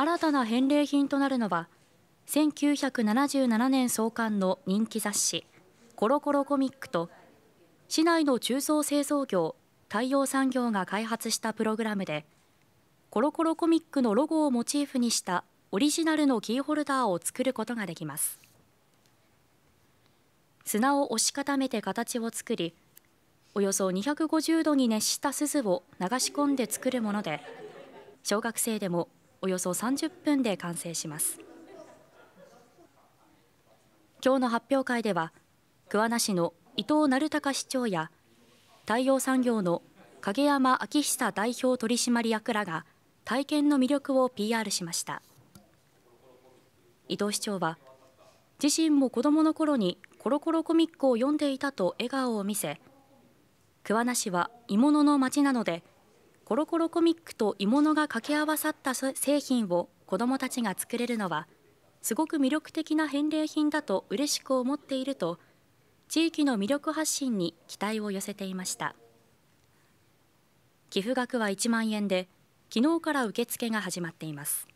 新たな返礼品となるのは1977年創刊の人気雑誌コロコロコミックと市内の中層製造業太陽産業が開発したプログラムでコロコロコミックのロゴをモチーフにしたオリジナルのキーホルダーを作ることができます砂を押し固めて形を作りおよそ250度に熱した鈴を流し込んで作るもので小学生でもおよそ30分で完成します今日の発表会では桑名市の伊藤成隆市長や太陽産業の影山昭久代表取締役らが体験の魅力を PR しました伊藤市長は自身も子どもの頃にコロコロコミックを読んでいたと笑顔を見せ桑名市は鋳物の町なのでコロコロコミックと鋳物が掛け合わさった製品を子どもたちが作れるのはすごく魅力的な返礼品だと嬉しく思っていると地域の魅力発信に期待を寄せていました寄付額は1万円で昨日から受付が始まっています